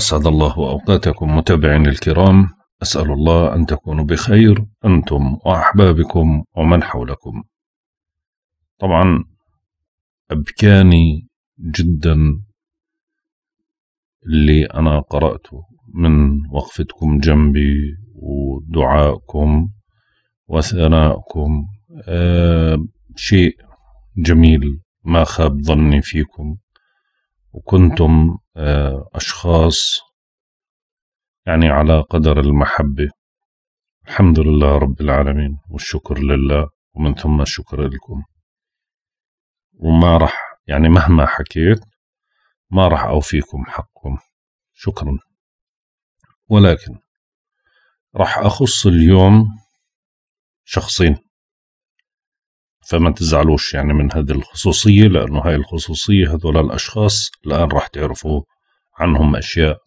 أسعد الله أوقاتكم متابعين الكرام أسأل الله أن تكونوا بخير أنتم وأحبابكم ومن حولكم طبعا أبكاني جدا اللي أنا قرأته من وقفتكم جنبي ودعائكم وثنائكم آه شيء جميل ما خاب ظني فيكم وكنتم آه، أشخاص يعني على قدر المحبة الحمد لله رب العالمين والشكر لله ومن ثم الشكر لكم وما رح يعني مهما حكيت ما رح أوفيكم حقكم شكرا ولكن رح أخص اليوم شخصين فما تزعلوش يعني من هذه الخصوصية لأنه هاي الخصوصية هذول الأشخاص الآن راح تعرفوا عنهم أشياء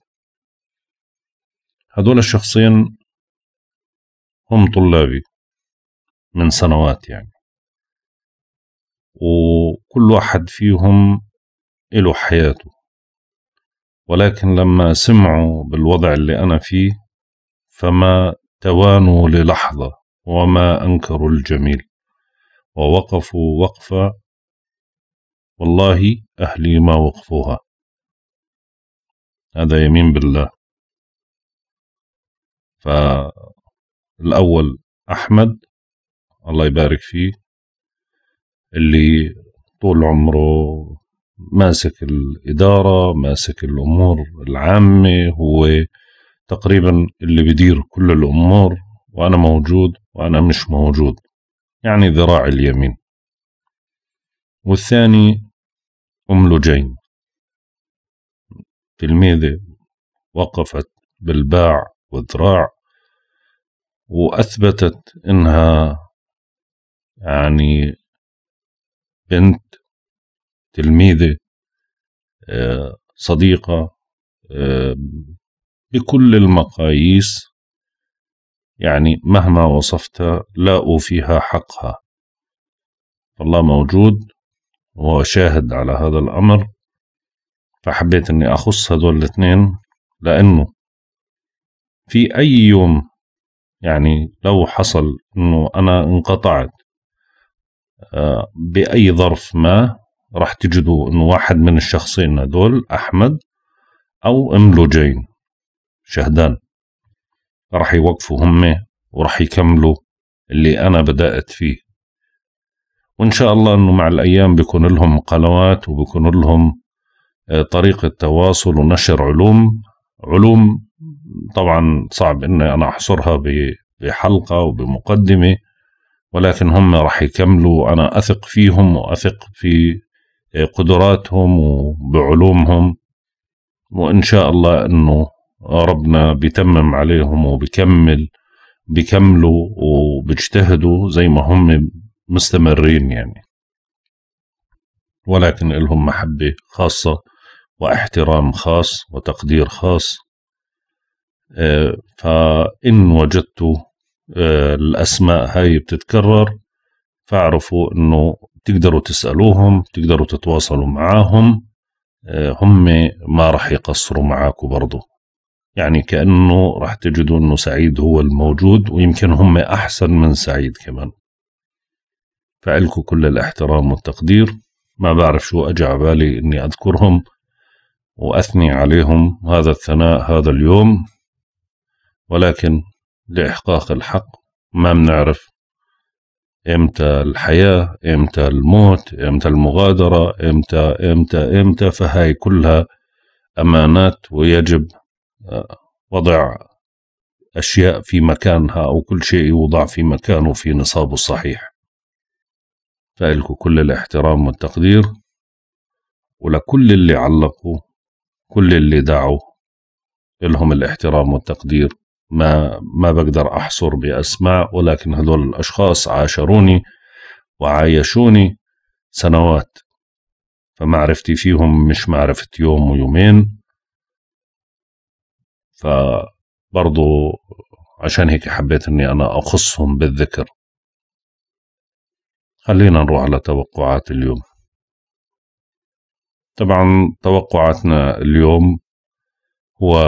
هذول الشخصين هم طلابي من سنوات يعني وكل واحد فيهم إله حياته ولكن لما سمعوا بالوضع اللي أنا فيه فما توانوا للحظة وما أنكروا الجميل ووقفوا وقفا والله أهلي ما وقفوها هذا يمين بالله فالأول أحمد الله يبارك فيه اللي طول عمره ماسك الإدارة ماسك الأمور العامة هو تقريبا اللي بدير كل الأمور وأنا موجود وأنا مش موجود يعني ذراع اليمين والثاني أم لجين تلميذة وقفت بالباع والذراع وأثبتت إنها يعني بنت تلميذة آه، صديقة آه، بكل المقاييس يعني مهما وصفت لا أوفيها حقها الله موجود وشاهد على هذا الأمر فحبيت أني أخص هدول الاثنين لأنه في أي يوم يعني لو حصل أنه أنا انقطعت آه، بأي ظرف ما راح تجدوا أنه واحد من الشخصين هدول أحمد أو أم لوجين شهدان راح يوقفوا هم وراح يكملوا اللي أنا بدأت فيه وإن شاء الله أنه مع الأيام بيكون لهم قنوات وبيكون لهم آه، طريقة تواصل ونشر علوم علوم طبعا صعب أني أنا أحصرها بحلقة وبمقدمة ولكن هم راح يكملوا أنا أثق فيهم وأثق في آه، قدراتهم وبعلومهم وإن شاء الله أنه ربنا بيتمم عليهم وبيكمل بيكملوا وبيجتهدوا زي ما هم مستمرين يعني ولكن لهم محبة خاصة واحترام خاص وتقدير خاص آه، فإن وجدتوا آه، الأسماء هاي بتتكرر فاعرفوا أنه تقدروا تسألوهم تقدروا تتواصلوا معاهم آه، هم ما رح يقصروا معاكم برضو يعني كأنه راح تجدوا أنه سعيد هو الموجود ويمكن هم أحسن من سعيد كمان فعلكوا كل الاحترام والتقدير ما بعرف شو أجى على بالي أني أذكرهم وأثني عليهم هذا الثناء هذا اليوم ولكن لإحقاق الحق ما بنعرف امتى الحياة امتى الموت امتى المغادرة امتى امتى امتى فهاي كلها امانات ويجب وضع أشياء في مكانها أو كل شيء يوضع في مكانه في نصابه الصحيح فإلك كل الاحترام والتقدير ولكل اللي علقوا كل اللي دعوا لهم الاحترام والتقدير ما ما بقدر أحصر بأسماء ولكن هذول الأشخاص عاشروني وعايشوني سنوات فمعرفتي فيهم مش معرفة يوم ويومين فبرضو عشان هيك حبيت اني انا اخصهم بالذكر خلينا نروح على توقعات اليوم طبعا توقعاتنا اليوم هو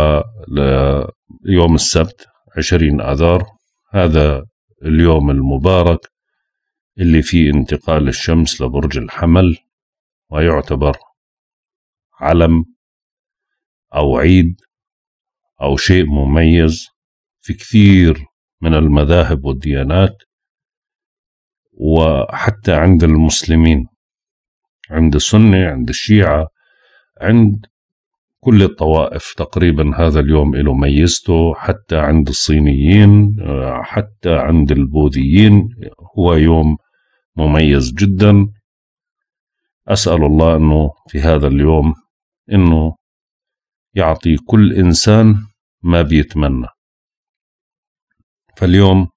يوم السبت عشرين آذار هذا اليوم المبارك اللي فيه انتقال الشمس لبرج الحمل ويعتبر علم أو عيد أو شيء مميز في كثير من المذاهب والديانات وحتى عند المسلمين عند السنة عند الشيعة عند كل الطوائف تقريبا هذا اليوم له ميزته حتى عند الصينيين آه، حتى عند البوذيين هو يوم مميز جدا أسأل الله أنه في هذا اليوم أنه يعطي كل إنسان ما بيتمنى فاليوم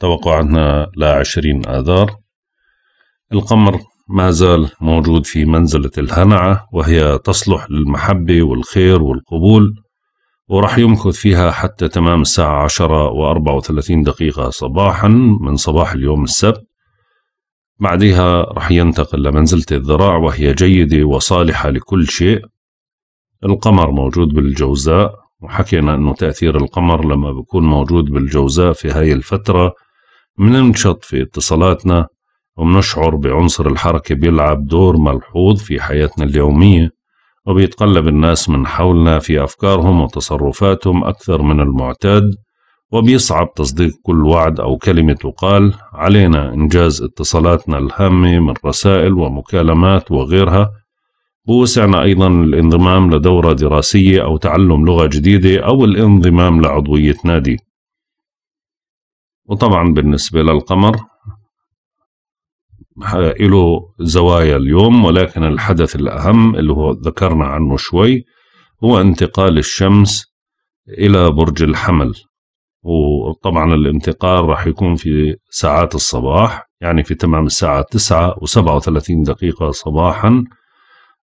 توقعنا لعشرين آذار القمر ما زال موجود في منزلة الهنعة وهي تصلح للمحبة والخير والقبول ورح يمكث فيها حتى تمام الساعة عشرة وأربعة وثلاثين دقيقة صباحا من صباح اليوم السبت بعدها رح ينتقل لمنزلة الذراع وهي جيدة وصالحة لكل شيء القمر موجود بالجوزاء وحكينا أنه تأثير القمر لما بيكون موجود بالجوزاء في هاي الفترة بننشط في اتصالاتنا وبنشعر بعنصر الحركة بيلعب دور ملحوظ في حياتنا اليومية وبيتقلب الناس من حولنا في أفكارهم وتصرفاتهم أكثر من المعتاد وبيصعب تصديق كل وعد أو كلمة تقال علينا إنجاز اتصالاتنا الهامة من رسائل ومكالمات وغيرها بوسعنا أيضا الانضمام لدورة دراسية أو تعلم لغة جديدة أو الانضمام لعضوية نادي وطبعا بالنسبة للقمر له زوايا اليوم ولكن الحدث الأهم اللي هو ذكرنا عنه شوي هو انتقال الشمس إلى برج الحمل وطبعا الانتقال راح يكون في ساعات الصباح يعني في تمام الساعة 9 و37 دقيقة صباحا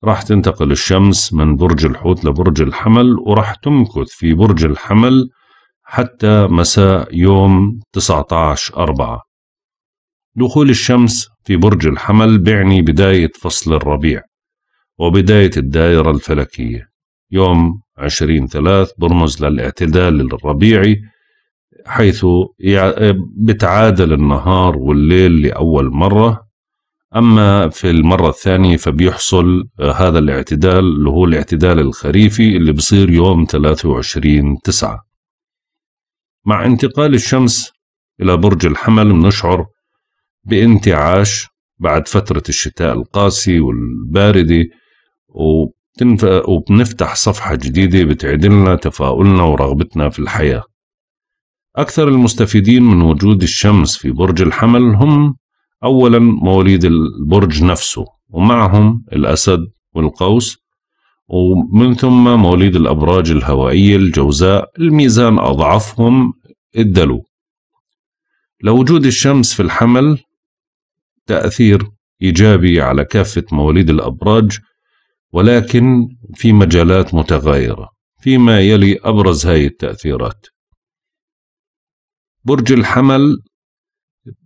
راح تنتقل الشمس من برج الحوت لبرج الحمل وراح تمكث في برج الحمل حتى مساء يوم 19 4 دخول الشمس في برج الحمل بيعني بداية فصل الربيع وبداية الدائرة الفلكية يوم 20 3 برمز للاعتدال الربيعي حيث بتعادل النهار والليل لأول مرة أما في المرة الثانية فبيحصل آه، هذا الاعتدال اللي هو الاعتدال الخريفي اللي بصير يوم 23 تسعة مع انتقال الشمس إلى برج الحمل بنشعر بانتعاش بعد فترة الشتاء القاسي والباردة وبنفتح صفحة جديدة بتعدلنا تفاؤلنا ورغبتنا في الحياة أكثر المستفيدين من وجود الشمس في برج الحمل هم أولا مواليد البرج نفسه ومعهم الأسد والقوس ومن ثم مواليد الأبراج الهوائية الجوزاء الميزان أضعفهم الدلو لوجود الشمس في الحمل تأثير إيجابي على كافة مواليد الأبراج ولكن في مجالات متغايرة فيما يلي أبرز هاي التأثيرات برج الحمل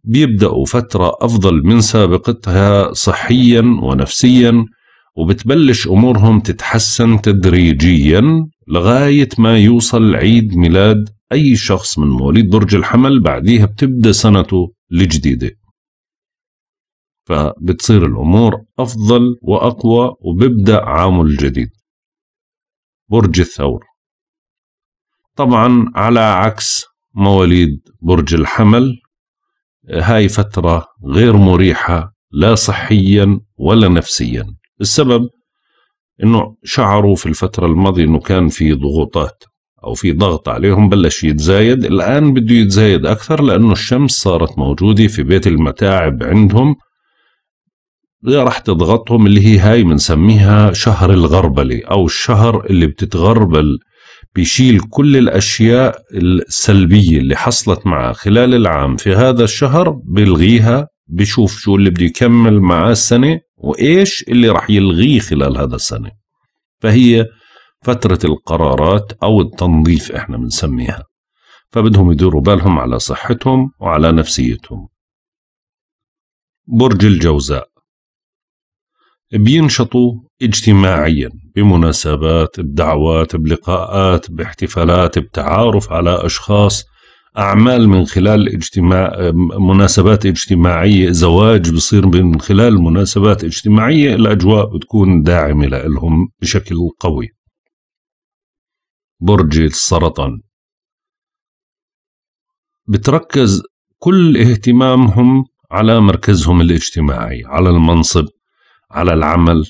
بيبدأوا فترة أفضل من سابقتها صحيا ونفسيا وبتبلش أمورهم تتحسن تدريجيا لغاية ما يوصل عيد ميلاد أي شخص من مواليد برج الحمل بعديها بتبدأ سنته الجديدة فبتصير الأمور أفضل وأقوى وبيبدأ عامه الجديد برج الثور طبعا على عكس مواليد برج الحمل هاي فترة غير مريحة لا صحيا ولا نفسيا السبب انه شعروا في الفترة الماضية انه كان في ضغوطات او في ضغط عليهم بلش يتزايد الان بده يتزايد اكثر لانه الشمس صارت موجودة في بيت المتاعب عندهم راح تضغطهم اللي هي هاي بنسميها شهر الغربلة او الشهر اللي بتتغربل بيشيل كل الأشياء السلبية اللي حصلت معه خلال العام في هذا الشهر بلغيها بشوف شو اللي بده يكمل معاه السنة وإيش اللي رح يلغيه خلال هذا السنة فهي فترة القرارات أو التنظيف إحنا بنسميها فبدهم يدوروا بالهم على صحتهم وعلى نفسيتهم برج الجوزاء بينشطوا اجتماعيا بمناسبات بدعوات بلقاءات باحتفالات بتعارف على أشخاص أعمال من خلال اجتماع مناسبات اجتماعية زواج بصير من خلال مناسبات اجتماعية الأجواء بتكون داعمة لهم بشكل قوي برج السرطان بتركز كل اهتمامهم على مركزهم الاجتماعي على المنصب على العمل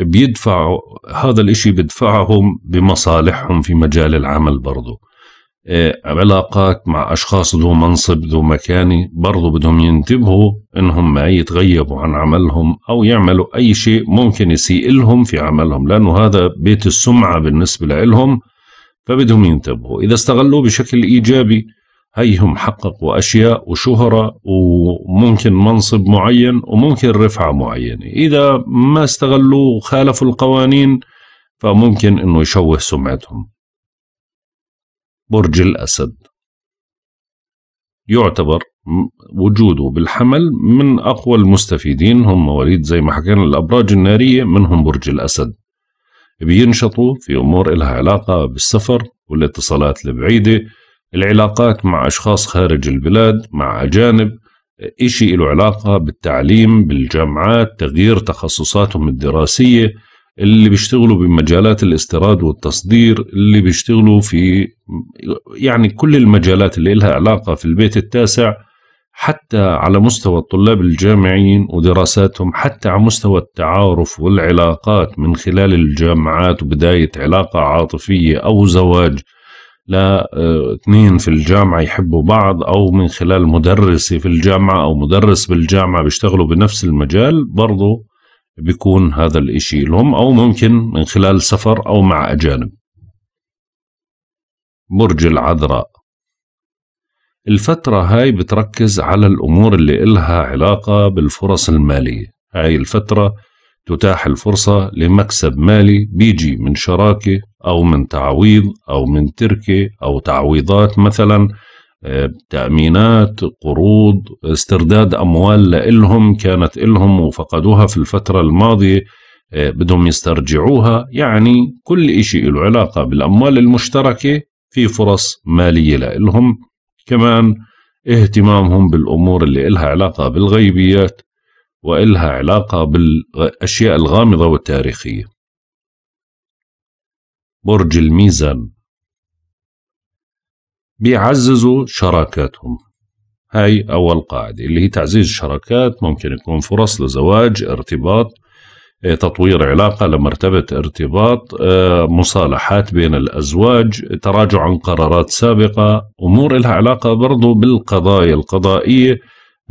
بيدفعوا هذا الإشي بدفعهم بمصالحهم في مجال العمل برضه إيه، علاقات مع أشخاص ذو منصب ذو مكانة برضو بدهم ينتبهوا إنهم ما يتغيبوا عن عملهم أو يعملوا أي شيء ممكن يسيء لهم في عملهم لأنه هذا بيت السمعة بالنسبة لهم فبدهم ينتبهوا إذا استغلوه بشكل إيجابي هيهم حققوا أشياء وشهرة وممكن منصب معين وممكن رفعة معينة إذا ما استغلوا وخالفوا القوانين فممكن أنه يشوه سمعتهم برج الأسد يعتبر وجوده بالحمل من أقوى المستفيدين هم مواليد زي ما حكينا الأبراج النارية منهم برج الأسد بينشطوا في أمور إلها علاقة بالسفر والاتصالات البعيدة العلاقات مع أشخاص خارج البلاد مع أجانب إشي له علاقة بالتعليم بالجامعات تغيير تخصصاتهم الدراسية اللي بيشتغلوا بمجالات الاستيراد والتصدير اللي بيشتغلوا في يعني كل المجالات اللي لها علاقة في البيت التاسع حتى على مستوى الطلاب الجامعيين ودراساتهم حتى على مستوى التعارف والعلاقات من خلال الجامعات وبداية علاقة عاطفية أو زواج لاثنين آه، في الجامعة يحبوا بعض أو من خلال مدرسة في الجامعة أو مدرس بالجامعة بيشتغلوا بنفس المجال برضو بيكون هذا الإشي لهم أو ممكن من خلال سفر أو مع أجانب برج العذراء الفترة هاي بتركز على الأمور اللي إلها علاقة بالفرص المالية هاي الفترة تتاح الفرصة لمكسب مالي بيجي من شراكة أو من تعويض أو من تركة أو تعويضات مثلا آه، تأمينات قروض استرداد أموال لإلهم كانت إلهم وفقدوها في الفترة الماضية آه، بدهم يسترجعوها يعني كل إشي له علاقة بالأموال المشتركة في فرص مالية لإلهم كمان اهتمامهم بالأمور اللي إلها علاقة بالغيبيات وإلها علاقة بالأشياء الغامضة والتاريخية برج الميزان بيعززوا شراكاتهم هاي أول قاعدة اللي هي تعزيز الشراكات ممكن يكون فرص لزواج ارتباط إيه، تطوير علاقة لمرتبة ارتباط إيه، مصالحات بين الأزواج تراجع عن قرارات سابقة أمور لها علاقة برضو بالقضايا القضائية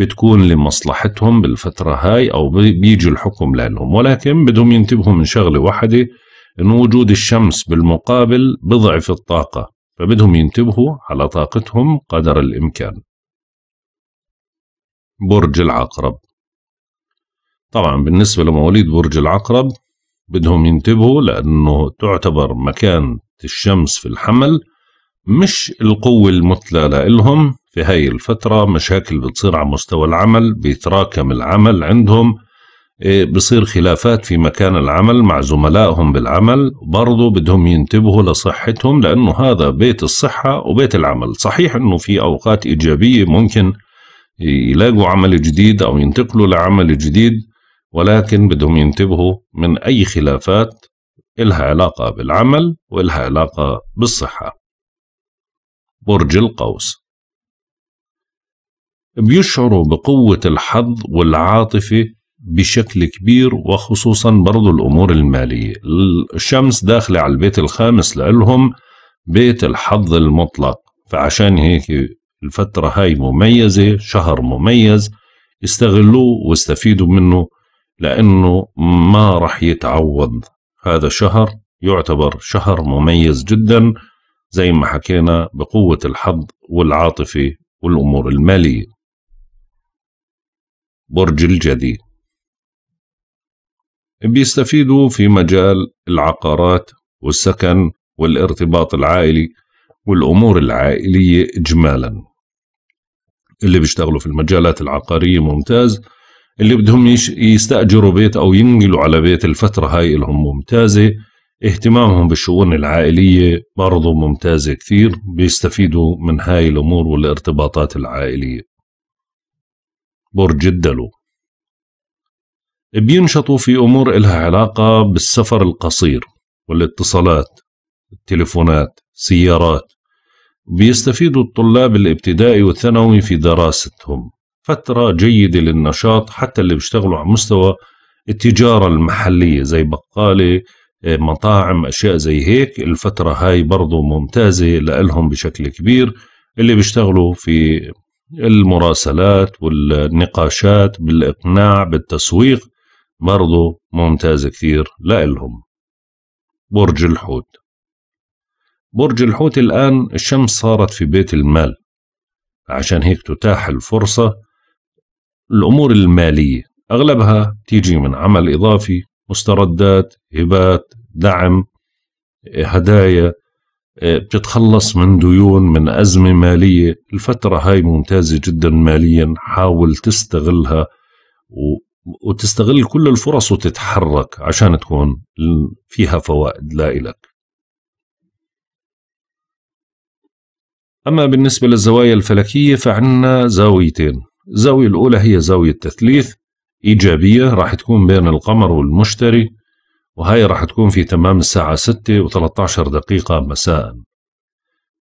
بتكون لمصلحتهم بالفترة هاي أو بيجي الحكم لهم ولكن بدهم ينتبهوا من شغلة واحدة أن وجود الشمس بالمقابل بضعف الطاقة فبدهم ينتبهوا على طاقتهم قدر الإمكان برج العقرب طبعا بالنسبة لمواليد برج العقرب بدهم ينتبهوا لأنه تعتبر مكان الشمس في الحمل مش القوة المثلى لهم في هاي الفترة مشاكل بتصير على مستوى العمل بيتراكم العمل عندهم إيه، بصير خلافات في مكان العمل مع زملائهم بالعمل برضو بدهم ينتبهوا لصحتهم لأنه هذا بيت الصحة وبيت العمل صحيح أنه في أوقات إيجابية ممكن يلاقوا عمل جديد أو ينتقلوا لعمل جديد ولكن بدهم ينتبهوا من أي خلافات إلها علاقة بالعمل وإلها علاقة بالصحة برج القوس بيشعروا بقوة الحظ والعاطفة بشكل كبير وخصوصا برضو الأمور المالية الشمس داخلة على البيت الخامس لهم بيت الحظ المطلق فعشان هيك الفترة هاي مميزة شهر مميز استغلوه واستفيدوا منه لأنه ما رح يتعوض هذا الشهر يعتبر شهر مميز جدا زي ما حكينا بقوة الحظ والعاطفة والأمور المالية برج الجدي بيستفيدوا في مجال العقارات والسكن والارتباط العائلي والأمور العائلية إجمالا اللي بيشتغلوا في المجالات العقارية ممتاز اللي بدهم يستأجروا بيت أو ينقلوا على بيت الفترة هاي لهم ممتازة اهتمامهم بالشؤون العائلية برضو ممتازة كثير بيستفيدوا من هاي الأمور والارتباطات العائلية برج الدلو بينشطوا في أمور إلها علاقة بالسفر القصير والاتصالات التليفونات سيارات بيستفيدوا الطلاب الابتدائي والثانوي في دراستهم فترة جيدة للنشاط حتى اللي بيشتغلوا على مستوى التجارة المحلية زي بقالة آه، مطاعم أشياء زي هيك الفترة هاي برضو ممتازة لهم بشكل كبير اللي بيشتغلوا في المراسلات والنقاشات بالإقناع بالتسويق برضو ممتاز كثير لإلهم برج الحوت برج الحوت الآن الشمس صارت في بيت المال عشان هيك تتاح الفرصة الأمور المالية أغلبها تيجي من عمل إضافي مستردات هبات دعم هدايا إيه، بتتخلص من ديون من أزمة مالية الفترة هاي ممتازة جدا ماليا حاول تستغلها و... وتستغل كل الفرص وتتحرك عشان تكون فيها فوائد لا إلك أما بالنسبة للزوايا الفلكية فعنا زاويتين الزاوية الأولى هي زاوية تثليث إيجابية راح تكون بين القمر والمشتري وهي رح تكون في تمام الساعة ستة و عشر دقيقة مساء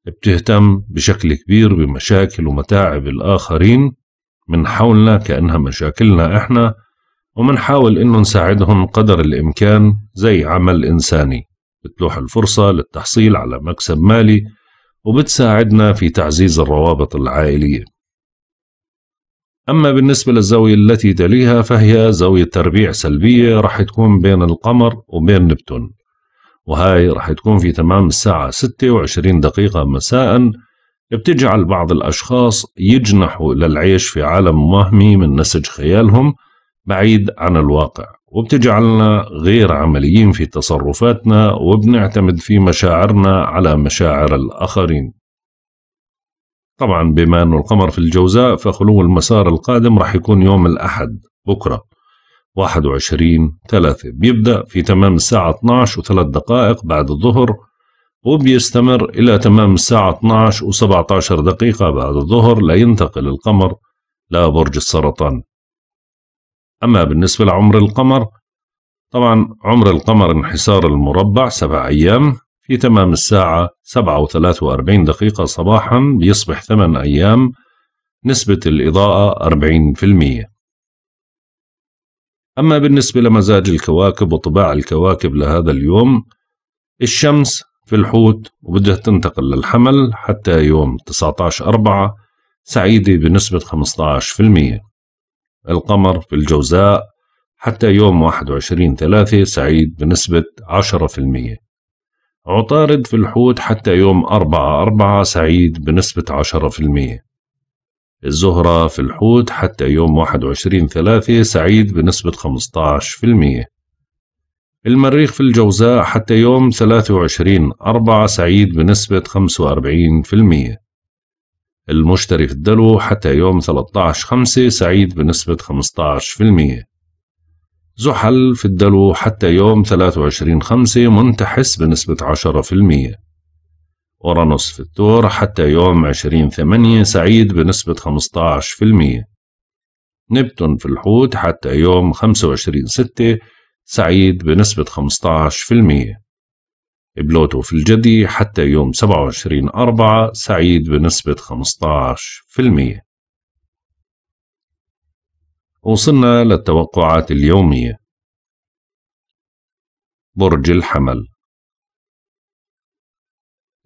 بتهتم بشكل كبير بمشاكل ومتاعب الآخرين من حولنا كأنها مشاكلنا إحنا ومنحاول إنه نساعدهم قدر الإمكان زي عمل إنساني بتلوح الفرصة للتحصيل على مكسب مالي وبتساعدنا في تعزيز الروابط العائلية أما بالنسبة للزاوية التي تليها فهي زاوية تربيع سلبية راح تكون بين القمر وبين نبتون وهاي راح تكون في تمام الساعة 26 دقيقة مساء بتجعل بعض الأشخاص يجنحوا للعيش في عالم وهمي من نسج خيالهم بعيد عن الواقع وبتجعلنا غير عمليين في تصرفاتنا وبنعتمد في مشاعرنا على مشاعر الآخرين طبعا بما أنه القمر في الجوزاء فخلو المسار القادم راح يكون يوم الأحد بكرة 21 3 بيبدأ في تمام الساعة 12 و3 دقائق بعد الظهر وبيستمر إلى تمام الساعة 12 و17 دقيقة بعد الظهر لينتقل القمر لبرج السرطان أما بالنسبة لعمر القمر طبعا عمر القمر انحسار المربع سبع أيام في تمام الساعة 7 دقيقة صباحا بيصبح 8 أيام نسبة الإضاءة 40% أما بالنسبة لمزاج الكواكب وطباع الكواكب لهذا اليوم الشمس في الحوت وبدها تنتقل للحمل حتى يوم 19 أربعة سعيدة بنسبة 15% القمر في الجوزاء حتى يوم 21 ثلاثة سعيد بنسبة عطارد في الحوت حتى يوم أربعة أربعة سعيد بنسبة عشرة في المية الزهرة في الحوت حتى يوم واحد وعشرين ثلاثة سعيد بنسبة خمستاش في المية المريخ في الجوزاء حتى يوم ثلاثة وعشرين أربعة سعيد بنسبة خمسة وأربعين في المية المشتري في الدلو حتى يوم عشر خمسة سعيد بنسبة في المية زحل في الدلو حتى يوم 23 خمسة منتحس بنسبة 10% أورانوس في الثور حتى يوم 20 ثمانية سعيد بنسبة 15% نبتون في الحوت حتى يوم 25 6 سعيد بنسبة 15% بلوتو في الجدي حتى يوم 27 4 سعيد بنسبة 15% وصلنا للتوقعات اليومية برج الحمل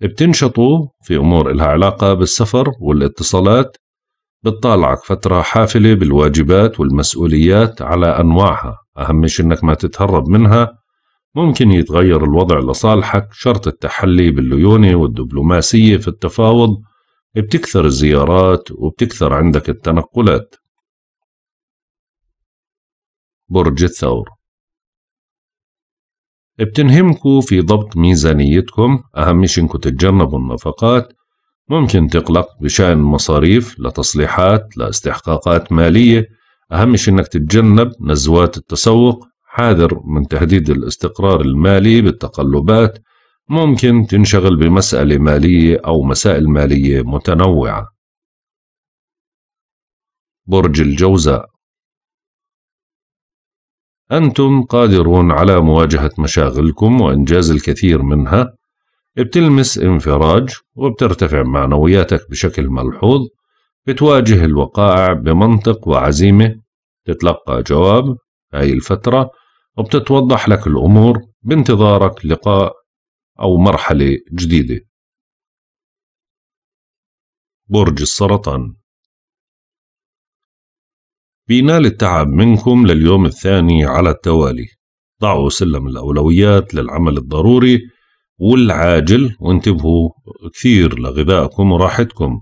بتنشطوا في أمور إلها علاقة بالسفر والاتصالات بتطالعك فترة حافلة بالواجبات والمسؤوليات على أنواعها أهم شيء إنك ما تتهرب منها ممكن يتغير الوضع لصالحك شرط التحلي بالليونة والدبلوماسية في التفاوض بتكثر الزيارات وبتكثر عندك التنقلات برج الثور بتنهمكوا في ضبط ميزانيتكم أهم شي إنكم تتجنبوا النفقات ممكن تقلق بشأن مصاريف لتصليحات لاستحقاقات مالية أهم شي إنك تتجنب نزوات التسوق حاذر من تهديد الاستقرار المالي بالتقلبات ممكن تنشغل بمسألة مالية أو مسائل مالية متنوعة برج الجوزاء أنتم قادرون على مواجهة مشاغلكم وإنجاز الكثير منها بتلمس انفراج وبترتفع معنوياتك بشكل ملحوظ بتواجه الوقائع بمنطق وعزيمة تتلقى جواب هاي الفترة وبتتوضح لك الأمور بانتظارك لقاء أو مرحلة جديدة برج السرطان بينال التعب منكم لليوم الثاني على التوالي ضعوا سلم الأولويات للعمل الضروري والعاجل وانتبهوا كثير لغذائكم وراحتكم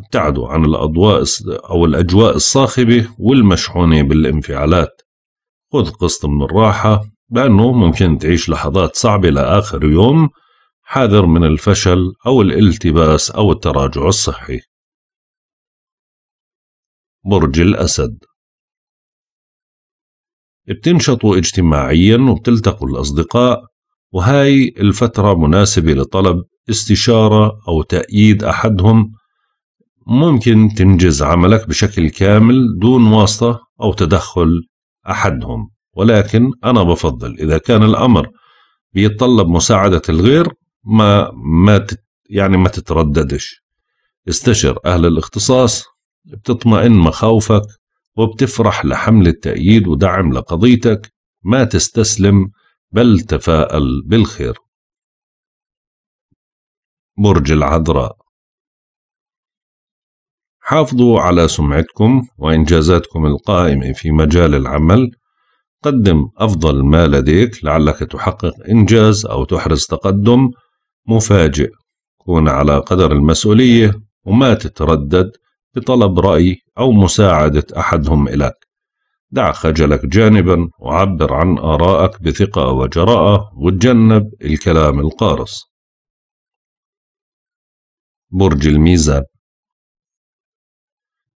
ابتعدوا عن الأضواء أو الأجواء الصاخبة والمشحونة بالانفعالات خذ قسط من الراحة بأنه ممكن تعيش لحظات صعبة لآخر يوم حاذر من الفشل أو الالتباس أو التراجع الصحي برج الأسد بتنشطوا اجتماعيا وبتلتقوا الأصدقاء وهاي الفترة مناسبة لطلب استشارة أو تأييد أحدهم ممكن تنجز عملك بشكل كامل دون واسطة أو تدخل أحدهم ولكن أنا بفضل إذا كان الأمر بيتطلب مساعدة الغير ما ما يعني ما تترددش استشر أهل الاختصاص بتطمئن مخاوفك وبتفرح لحملة تأييد ودعم لقضيتك ما تستسلم بل تفاءل بالخير برج العذراء حافظوا على سمعتكم وإنجازاتكم القائمة في مجال العمل قدم أفضل ما لديك لعلك تحقق إنجاز أو تحرز تقدم مفاجئ كون على قدر المسؤولية وما تتردد بطلب رأي أو مساعدة أحدهم إليك دع خجلك جانبا وعبر عن آرائك بثقة وجراءة وتجنب الكلام القارص برج الميزان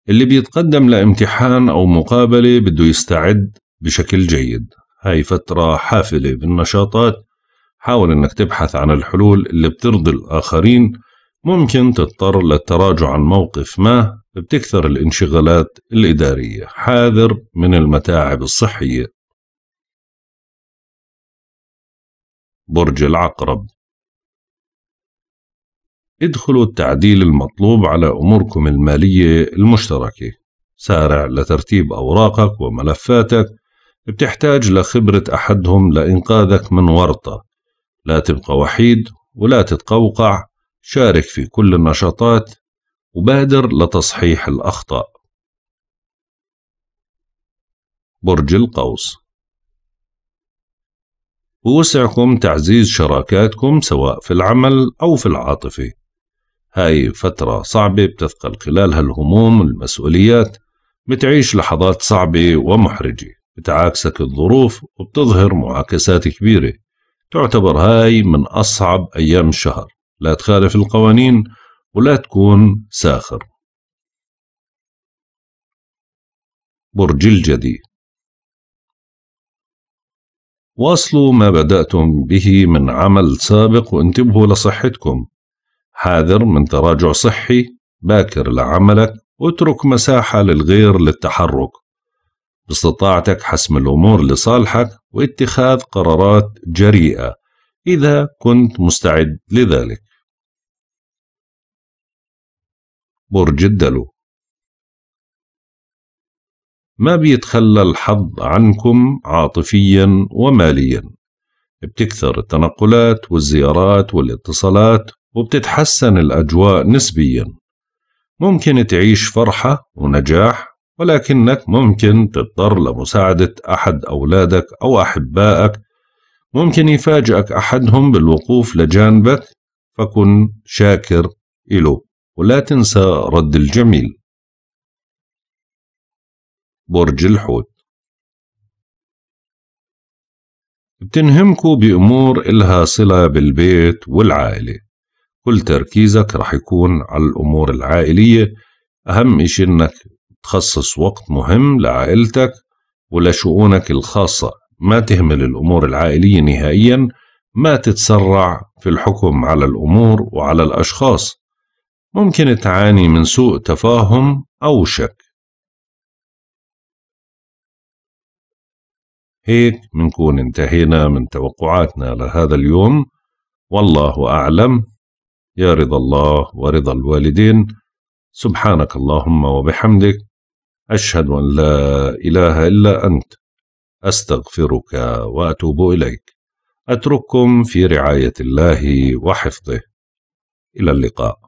اللي بيتقدم لامتحان أو مقابلة بده يستعد بشكل جيد هاي فترة حافلة بالنشاطات حاول أنك تبحث عن الحلول اللي بترضي الآخرين ممكن تضطر للتراجع عن موقف ما بتكثر الانشغالات الإدارية حاذر من المتاعب الصحية برج العقرب ادخلوا التعديل المطلوب على أموركم المالية المشتركة سارع لترتيب أوراقك وملفاتك بتحتاج لخبرة أحدهم لإنقاذك من ورطة لا تبقى وحيد ولا تتقوقع شارك في كل النشاطات وبادر لتصحيح الأخطاء برج القوس بوسعكم تعزيز شراكاتكم سواء في العمل أو في العاطفة هاي فترة صعبة بتثقل خلالها الهموم والمسؤوليات بتعيش لحظات صعبة ومحرجة بتعاكسك الظروف وبتظهر معاكسات كبيرة تعتبر هاي من أصعب أيام الشهر لا تخالف القوانين ولا تكون ساخر برج الجدي واصلوا ما بدأتم به من عمل سابق وانتبهوا لصحتكم حاذر من تراجع صحي باكر لعملك واترك مساحة للغير للتحرك باستطاعتك حسم الأمور لصالحك واتخاذ قرارات جريئة إذا كنت مستعد لذلك برج الدلو ما بيتخلى الحظ عنكم عاطفيا وماليا بتكثر التنقلات والزيارات والاتصالات وبتتحسن الأجواء نسبيا ممكن تعيش فرحة ونجاح ولكنك ممكن تضطر لمساعدة أحد أولادك أو أحبائك ممكن يفاجئك أحدهم بالوقوف لجانبك فكن شاكر إله ولا تنسى رد الجميل برج الحوت بتنهمكوا بأمور إلها صلة بالبيت والعائلة كل تركيزك رح يكون على الأمور العائلية أهم إشي إنك تخصص وقت مهم لعائلتك ولشؤونك الخاصة ما تهمل الأمور العائلية نهائيا ما تتسرع في الحكم على الأمور وعلى الأشخاص ممكن تعاني من سوء تفاهم أو شك هيك منكون انتهينا من توقعاتنا لهذا اليوم والله أعلم يا رضا الله ورضا الوالدين سبحانك اللهم وبحمدك أشهد أن لا إله إلا أنت أستغفرك وأتوب إليك أترككم في رعاية الله وحفظه إلى اللقاء